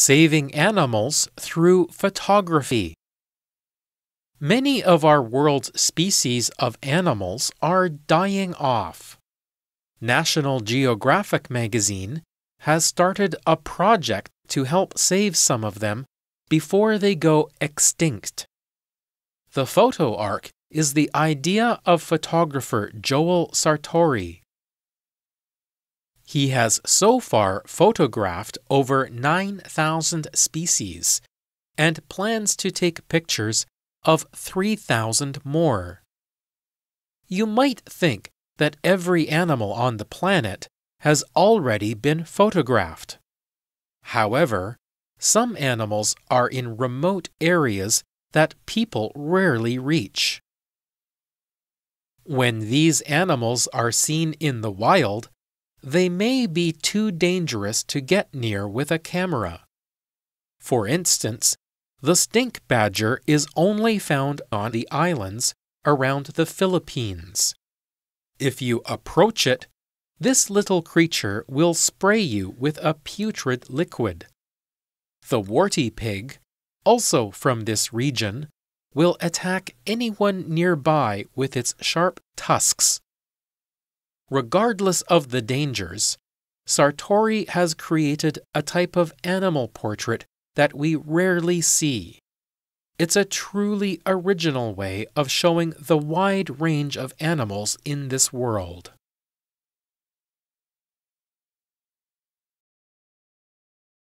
saving animals through photography. Many of our world's species of animals are dying off. National Geographic magazine has started a project to help save some of them before they go extinct. The photo arc is the idea of photographer Joel Sartori. He has so far photographed over 9,000 species and plans to take pictures of 3,000 more. You might think that every animal on the planet has already been photographed. However, some animals are in remote areas that people rarely reach. When these animals are seen in the wild, they may be too dangerous to get near with a camera. For instance, the stink badger is only found on the islands around the Philippines. If you approach it, this little creature will spray you with a putrid liquid. The warty pig, also from this region, will attack anyone nearby with its sharp tusks regardless of the dangers, Sartori has created a type of animal portrait that we rarely see. It's a truly original way of showing the wide range of animals in this world.